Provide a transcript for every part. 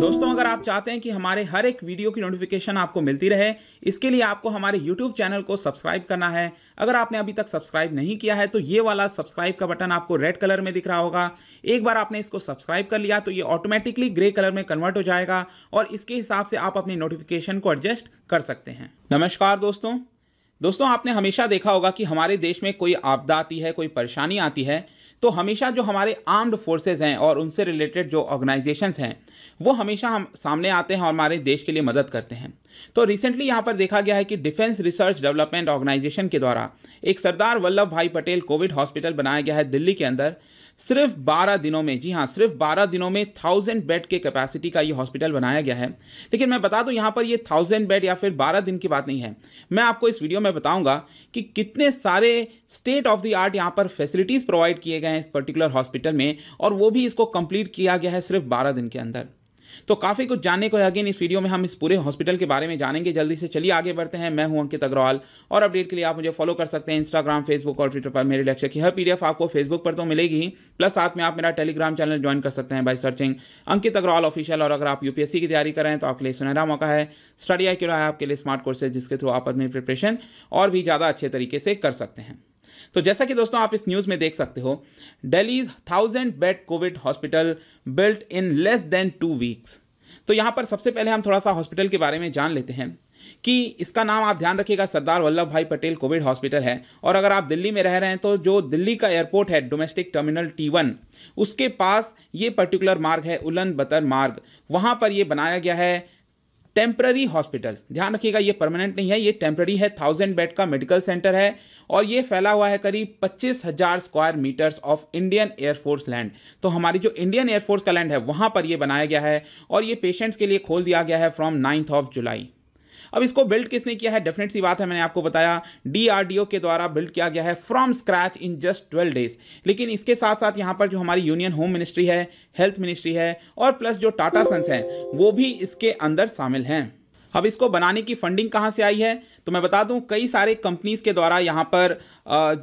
दोस्तों अगर आप चाहते हैं कि हमारे हर एक वीडियो की नोटिफिकेशन आपको मिलती रहे इसके लिए आपको हमारे यूट्यूब चैनल को सब्सक्राइब करना है अगर आपने अभी तक सब्सक्राइब नहीं किया है तो ये वाला सब्सक्राइब का बटन आपको रेड कलर में दिख रहा होगा एक बार आपने इसको सब्सक्राइब कर लिया तो ये ऑटोमेटिकली ग्रे कलर में कन्वर्ट हो जाएगा और इसके हिसाब से आप अपनी नोटिफिकेशन को एडजस्ट कर सकते हैं नमस्कार दोस्तों दोस्तों आपने हमेशा देखा होगा कि हमारे देश में कोई आपदा आती है कोई परेशानी आती है तो हमेशा जो हमारे आर्म्ड फोर्सेज हैं और उनसे रिलेटेड जो ऑर्गेनाइजेशंस हैं वो हमेशा हम सामने आते हैं और हमारे देश के लिए मदद करते हैं तो रिसेंटली यहाँ पर देखा गया है कि डिफेंस रिसर्च डेवलपमेंट ऑर्गेनाइजेशन के द्वारा एक सरदार वल्लभ भाई पटेल कोविड हॉस्पिटल बनाया गया है दिल्ली के अंदर सिर्फ 12 दिनों में जी हाँ सिर्फ 12 दिनों में थाउजेंड बेड के कैपेसिटी का ये हॉस्पिटल बनाया गया है लेकिन मैं बता दूं यहाँ पर ये थाउजेंड बेड या फिर 12 दिन की बात नहीं है मैं आपको इस वीडियो में बताऊंगा कि कितने सारे स्टेट ऑफ द आर्ट यहाँ पर फैसिलिटीज़ प्रोवाइड किए गए हैं इस पर्टिकुलर हॉस्पिटल में और वो भी इसको कम्प्लीट किया गया है सिर्फ बारह दिन के अंदर तो काफ़ी कुछ जानने को है अगेन इस वीडियो में हम इस पूरे हॉस्पिटल के बारे में जानेंगे जल्दी से चलिए आगे बढ़ते हैं मैं हूं अंकित अग्रवाल और अपडेट के लिए आप मुझे फॉलो कर सकते हैं इंस्टाग्राम फेसबुक और ट्विटर पर मेरे लेक्चर की हर पी आपको फेसबुक पर तो मिलेगी प्लस साथ में आप मेरा टेलीग्राम चैनल ज्वाइन कर सकते हैं by searching Ankit Agrawal official और अगर आप यूपीएससी की तैयारी करें तो आपके लिए सुनहरा मौका है स्टडी आई है आपके लिए स्मार्ट कोर्सेज जिसके थ्रू आप अपनी प्रिपरेशन और भी ज़्यादा अच्छे तरीके से कर सकते हैं तो जैसा कि दोस्तों आप इस न्यूज़ में देख सकते हो Delhi's thousand bed covid hospital built in less than two weeks तो यहां पर सबसे पहले हम थोड़ा सा हॉस्पिटल के बारे में जान लेते हैं कि इसका नाम आप ध्यान रखिएगा सरदार वल्लभ भाई पटेल कोविड हॉस्पिटल है और अगर आप दिल्ली में रह रहे हैं तो जो दिल्ली का एयरपोर्ट है डोमेस्टिक टर्मिनल टी वन उसके पास ये पर्टिकुलर मार्ग है उलन बतर मार्ग वहां पर यह बनाया गया है टेम्प्ररी हॉस्पिटल ध्यान रखिएगा ये परमानेंट नहीं है ये टेम्प्ररी है थाउजेंड बेड का मेडिकल सेंटर है और ये फैला हुआ है करीब पच्चीस हजार square metres of Indian air force land तो हमारी जो इंडियन एयरफोर्स का लैंड है वहाँ पर ये बनाया गया है और ये पेशेंट्स के लिए खोल दिया गया है फ्रॉम नाइन्थ ऑफ जुलाई अब इसको बिल्ड किसने किया है डेफिनेट सी बात है मैंने आपको बताया डीआरडीओ के द्वारा बिल्ड किया गया है from scratch in just twelve days लेकिन इसके साथ साथ यहाँ पर जो हमारी यूनियन होम मिनिस्ट्री है हेल्थ मिनिस्ट्री है और प्लस जो टाटा सन्स हैं वो भी इसके अंदर शामिल हैं अब इसको बनाने की फंडिंग कहाँ से आई है तो मैं बता दूँ कई सारे कंपनीज़ के द्वारा यहाँ पर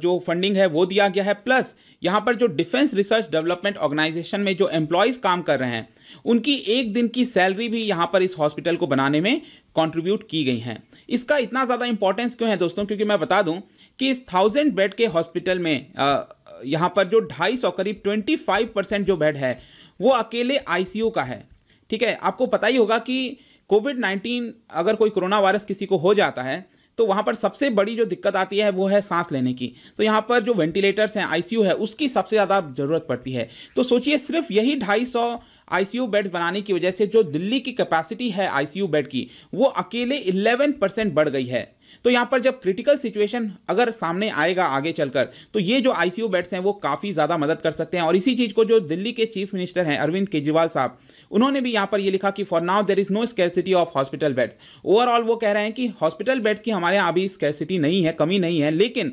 जो फंडिंग है वो दिया गया है प्लस यहाँ पर जो डिफेंस रिसर्च डेवलपमेंट ऑर्गेनाइजेशन में जो एम्प्लॉयज़ काम कर रहे हैं उनकी एक दिन की सैलरी भी यहाँ पर इस हॉस्पिटल को बनाने में कंट्रीब्यूट की गई हैं इसका इतना ज़्यादा इंपॉर्टेंस क्यों है दोस्तों क्योंकि मैं बता दूं कि इस थाउजेंड बेड के हॉस्पिटल में यहाँ पर जो ढाई सौ करीब ट्वेंटी फाइव परसेंट जो बेड है वो अकेले आईसीयू का है ठीक है आपको पता ही होगा कि कोविड नाइन्टीन अगर कोई कोरोना वायरस किसी को हो जाता है तो वहाँ पर सबसे बड़ी जो दिक्कत आती है वो है सांस लेने की तो यहाँ पर जो वेंटिलेटर्स हैं आईसीयू है उसकी सबसे ज़्यादा ज़रूरत पड़ती है तो सोचिए सिर्फ यही ढाई सौ आईसीयू बेड्स बनाने की वजह से जो दिल्ली की कैपेसिटी है आईसीयू बेड की वो अकेले 11 परसेंट बढ़ गई है तो यहाँ पर जब क्रिटिकल सिचुएशन अगर सामने आएगा आगे चलकर तो ये जो आईसीयू बेड्स हैं वो काफ़ी ज़्यादा मदद कर सकते हैं और इसी चीज़ को जो दिल्ली के चीफ मिनिस्टर हैं अरविंद केजरीवाल साहब उन्होंने भी यहाँ पर ये लिखा कि for now there is no scarcity of hospital beds overall वो कह रहे हैं कि हॉस्पिटल बेड्स की हमारे यहाँ अभी स्कैरसिटी नहीं है कमी नहीं है लेकिन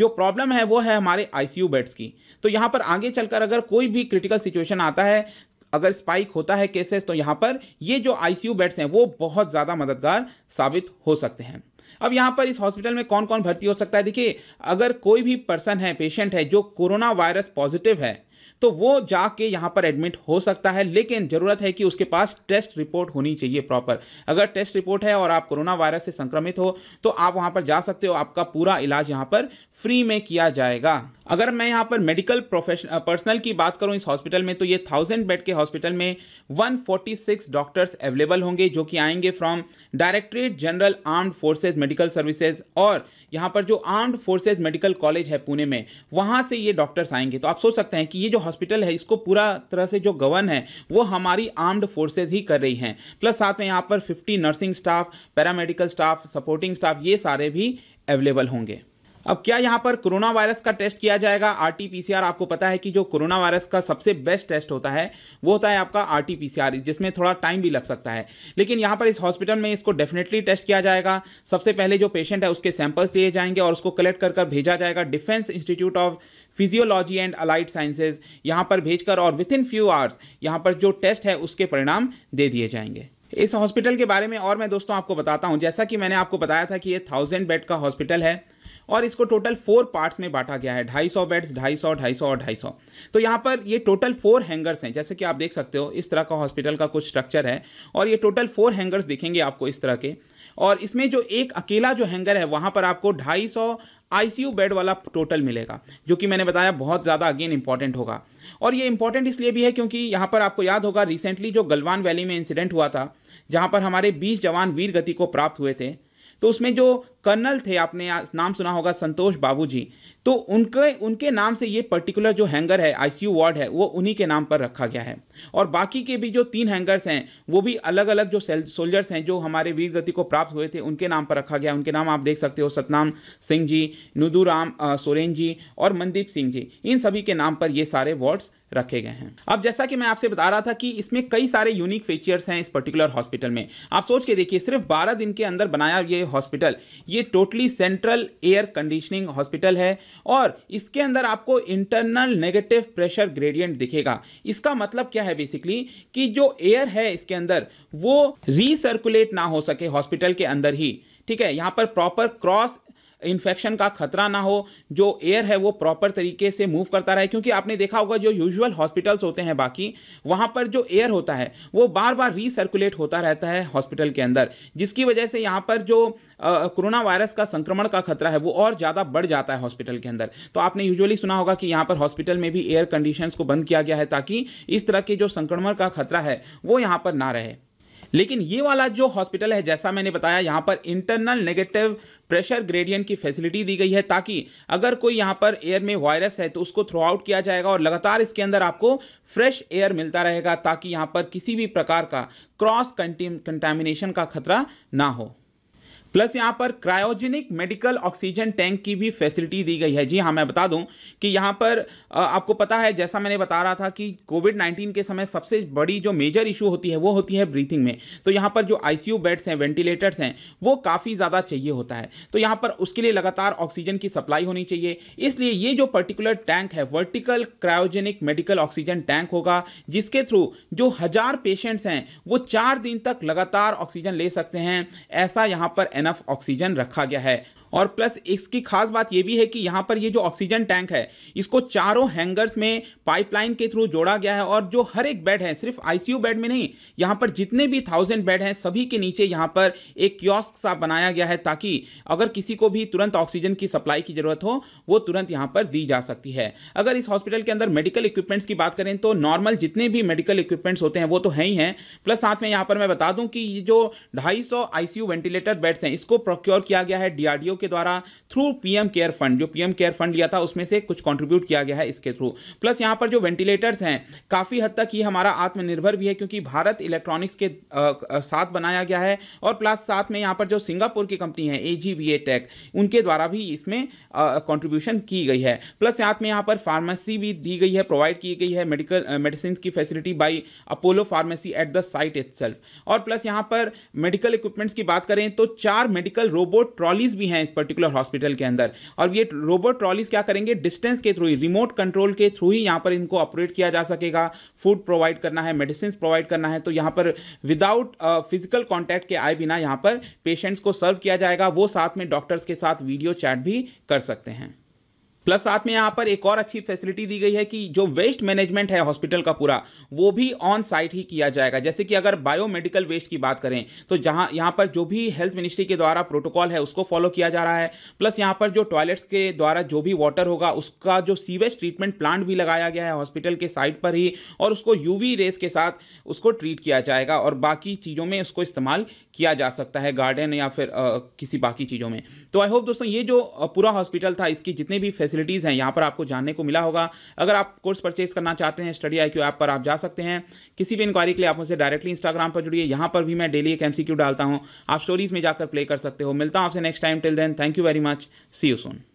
जो प्रॉब्लम है वो है हमारे आईसीयू बेड्स की तो यहाँ पर आगे चलकर अगर कोई भी क्रिटिकल सिचुएशन आता है अगर स्पाइक होता है केसेस तो यहाँ पर ये जो आईसीयू बेड्स हैं वो बहुत ज़्यादा मददगार साबित हो सकते हैं अब यहाँ पर इस हॉस्पिटल में कौन कौन भर्ती हो सकता है देखिए अगर कोई भी पर्सन है पेशेंट है जो कोरोना वायरस पॉजिटिव है तो वो जाके यहाँ पर एडमिट हो सकता है लेकिन ज़रूरत है कि उसके पास टेस्ट रिपोर्ट होनी चाहिए प्रॉपर अगर टेस्ट रिपोर्ट है और आप कोरोना वायरस से संक्रमित हो तो आप वहाँ पर जा सकते हो आपका पूरा इलाज यहाँ पर फ्री में किया जाएगा अगर मैं यहाँ पर मेडिकल प्रोफेशन पर्सनल की बात करूँ इस हॉस्पिटल में तो ये थाउजेंड बेड के हॉस्पिटल में 146 डॉक्टर्स अवेलेबल होंगे जो कि आएंगे from directorate general armed forces medical services और यहाँ पर जो आर्म्ड फोर्सेज मेडिकल कॉलेज है पुणे में वहाँ से ये डॉक्टर्स आएंगे तो आप सोच सकते हैं कि ये जो हॉस्पिटल है इसको पूरा तरह से जो गवर्न है वो हमारी आर्म्ड फोर्सेज ही कर रही हैं प्लस साथ में यहाँ पर fifty nursing staff paramedical staff supporting staff ये सारे भी अवेलेबल होंगे अब क्या यहाँ पर कोरोना वायरस का टेस्ट किया जाएगा आरटीपीसीआर आपको पता है कि जो कोरोना वायरस का सबसे बेस्ट टेस्ट होता है वो होता है आपका आरटीपीसीआर जिसमें थोड़ा टाइम भी लग सकता है लेकिन यहाँ पर इस हॉस्पिटल में इसको डेफिनेटली टेस्ट किया जाएगा सबसे पहले जो पेशेंट है उसके सैंपल्स दिए जाएंगे और उसको कलेक्ट कर कर भेजा जाएगा defence institute of physiology and allied sciences यहाँ पर भेजकर और विद इन फ्यू आवर्स यहाँ पर जो टेस्ट है उसके परिणाम दे दिए जाएंगे इस हॉस्पिटल के बारे में और मैं दोस्तों आपको बताता हूँ जैसा कि मैंने आपको बताया था कि ये थाउजेंड बेड का हॉस्पिटल है और इसको टोटल फोर पार्ट्स में बांटा गया है ढाई सौ बेड्स ढाई सौ ढाई सौ और ढाई सौ तो यहाँ पर ये टोटल फोर हैंगर्स हैं जैसे कि आप देख सकते हो इस तरह का हॉस्पिटल का कुछ स्ट्रक्चर है और ये टोटल फोर हैंगर्स दिखेंगे आपको इस तरह के और इसमें जो एक अकेला जो हैंगर है वहाँ पर आपको ढाई सौ आईसीयू बेड वाला टोटल मिलेगा जो कि मैंने बताया बहुत ज़्यादा अगेन इंपॉर्टेंट होगा और ये इंपॉर्टेंट इसलिए भी है क्योंकि यहाँ पर आपको याद होगा रिसेंटली जो गलवान वैली में इंसिडेंट हुआ था जहाँ पर हमारे बीस जवान वीर गति को प्राप्त हुए थे तो उसमें जो कर्नल थे आपने नाम सुना होगा संतोष बाबू जी तो उनके उनके नाम से ये पर्टिकुलर जो हैंगर है आईसीयू वार्ड है वो उन्हीं के नाम पर रखा गया है और बाकी के भी जो तीन हैंगर्स हैं वो भी अलग अलग जो सोल्जर्स हैं जो हमारे वीर गति को प्राप्त हुए थे उनके नाम पर रखा गया उनके नाम आप देख सकते हो सतनाम सिंह जी नुदूराम सोरेन जी और मनदीप सिंह जी इन सभी के नाम पर ये सारे वार्ड्स रखे गए हैं अब जैसा कि मैं आपसे बता रहा था कि इसमें कई सारे यूनिक फीचर्स हैं इस पर्टिकुलर हॉस्पिटल में आप सोच के देखिए सिर्फ 12 दिन के अंदर बनाया ये हॉस्पिटल ये totally central air conditioning hospital है और इसके अंदर आपको इंटरनल नेगेटिव प्रेशर ग्रेडियंट दिखेगा इसका मतलब क्या है बेसिकली कि जो एयर है इसके अंदर वो रीसर्कुलेट ना हो सके हॉस्पिटल के अंदर ही ठीक है यहाँ पर प्रॉपर क्रॉस इन्फेक्शन का खतरा ना हो जो एयर है वो प्रॉपर तरीके से मूव करता रहे क्योंकि आपने देखा होगा जो यूजुअल हॉस्पिटल्स होते हैं बाकी वहाँ पर जो एयर होता है वो बार बार सर्कुलेट होता रहता है हॉस्पिटल के अंदर जिसकी वजह से यहाँ पर जो कोरोना वायरस का संक्रमण का खतरा है वो और ज़्यादा बढ़ जाता है हॉस्पिटल के अंदर तो आपने यूजुअली सुना होगा कि यहाँ पर हॉस्पिटल में भी एयर कंडीशंस को बंद किया गया है ताकि इस तरह के जो संक्रमण का खतरा है वो यहाँ पर ना रहे लेकिन ये वाला जो हॉस्पिटल है जैसा मैंने बताया यहाँ पर इंटरनल नेगेटिव प्रेशर ग्रेडियंट की फैसिलिटी दी गई है ताकि अगर कोई यहाँ पर एयर में वायरस है तो उसको थ्रो आउट किया जाएगा और लगातार इसके अंदर आपको फ्रेश एयर मिलता रहेगा ताकि यहाँ पर किसी भी प्रकार का क्रॉस कंटेमिनेशन का खतरा ना हो प्लस यहाँ पर क्रायोजेनिक मेडिकल ऑक्सीजन टैंक की भी फैसिलिटी दी गई है जी हाँ मैं बता दूं कि यहाँ पर आपको पता है जैसा मैंने बता रहा था कि कोविड 19 के समय सबसे बड़ी जो मेजर इशू होती है वो होती है ब्रीथिंग में तो यहाँ पर जो आईसीयू बेड्स हैं वेंटिलेटर्स हैं वो काफ़ी ज़्यादा चाहिए होता है तो यहाँ पर उसके लिए लगातार ऑक्सीजन की सप्लाई होनी चाहिए इसलिए ये जो पर्टिकुलर टैंक है vertical cryogenic medical oxygen tank होगा जिसके थ्रू जो हज़ार पेशेंट्स हैं वो चार दिन तक लगातार ऑक्सीजन ले सकते हैं ऐसा यहाँ पर इनफ ऑक्सीजन रखा गया है और प्लस इसकी खास बात यह भी है कि यहाँ पर ये जो ऑक्सीजन टैंक है इसको चारों हैंगर्स में पाइपलाइन के थ्रू जोड़ा गया है और जो हर एक बेड है सिर्फ आईसीयू बेड में नहीं यहाँ पर जितने भी थाउजेंड बेड हैं सभी के नीचे यहाँ पर एक क्योस्क सा बनाया गया है ताकि अगर किसी को भी तुरंत ऑक्सीजन की सप्लाई की जरूरत हो वो तुरंत यहाँ पर दी जा सकती है अगर इस हॉस्पिटल के अंदर मेडिकल इक्विपमेंट्स की बात करें तो नॉर्मल जितने भी मेडिकल इक्विपमेंट्स होते हैं वो तो है ही हैं प्लस साथ में यहाँ पर मैं बता दूँ कि ये जो ढाई सौ वेंटिलेटर बेड्स हैं इसको प्रोक्योर किया गया है डीआरडीओ के द्वारा थ्रू पीएम केयर फंड जो पीएम केयर फंड लिया था उसमें से कुछ कंट्रीब्यूट किया गया है इसके थ्रू प्लस यहाँ पर जो वेंटिलेटर्स हैं काफ़ी हद तक ये हमारा आत्मनिर्भर भी है क्योंकि भारत इलेक्ट्रॉनिक्स के साथ बनाया गया है और प्लस साथ में यहाँ पर जो सिंगापुर की कंपनी है ए टेक उनके द्वारा भी इसमें कॉन्ट्रीब्यूशन की गई है प्लस साथ में यहाँ पर फार्मेसी भी दी गई है प्रोवाइड की गई है मेडिकल मेडिसिन की facility by Apollo pharmacy at the site it और प्लस यहाँ पर मेडिकल इक्विपमेंट्स की बात करें तो चार मेडिकल रोबोट ट्रॉलीज भी हैं इस पर्टिकुलर हॉस्पिटल के अंदर और ये रोबोट ट्रॉलीज क्या करेंगे डिस्टेंस के थ्रू ही रिमोट कंट्रोल के थ्रू ही यहाँ पर इनको ऑपरेट किया जा सकेगा फूड प्रोवाइड करना है मेडिसिन प्रोवाइड करना है तो यहाँ पर विदाउट फिजिकल कॉन्टैक्ट के आए बिना यहाँ पर पेशेंट्स को सर्व किया जाएगा वो साथ में डॉक्टर्स के साथ वीडियो चैट भी कर सकते हैं प्लस साथ में यहाँ पर एक और अच्छी फैसिलिटी दी गई है कि जो वेस्ट मैनेजमेंट है हॉस्पिटल का पूरा वो भी ऑन साइट ही किया जाएगा जैसे कि अगर बायोमेडिकल वेस्ट की बात करें तो जहाँ यहाँ पर जो भी हेल्थ मिनिस्ट्री के द्वारा प्रोटोकॉल है उसको फॉलो किया जा रहा है प्लस यहाँ पर जो टॉयलेट्स के द्वारा जो भी वाटर होगा उसका जो सीवेज ट्रीटमेंट प्लांट भी लगाया गया है हॉस्पिटल के साइट पर ही और उसको यू रेस के साथ उसको ट्रीट किया जाएगा और बाकी चीज़ों में उसको इस्तेमाल किया जा सकता है गार्डन या फिर किसी बाकी चीज़ों में तो आई होप दोस्तों ये जो पूरा हॉस्पिटल था इसकी जितने भी फैसिलिटीज़ हैं यहाँ पर आपको जानने को मिला होगा अगर आप कोर्स परचेज करना चाहते हैं स्टडी आई ऐप पर आप जा सकते हैं किसी भी इंक्वायरी के लिए आप मुझसे डायरेक्टली इंस्टाग्राम पर जुड़िए यहाँ पर भी मैं डेली एक एम डालता हूँ आप स्टोरीज़ में जाकर प्ले कर सकते हो मिलता हूँ आपसे next time till then thank you very much see you Son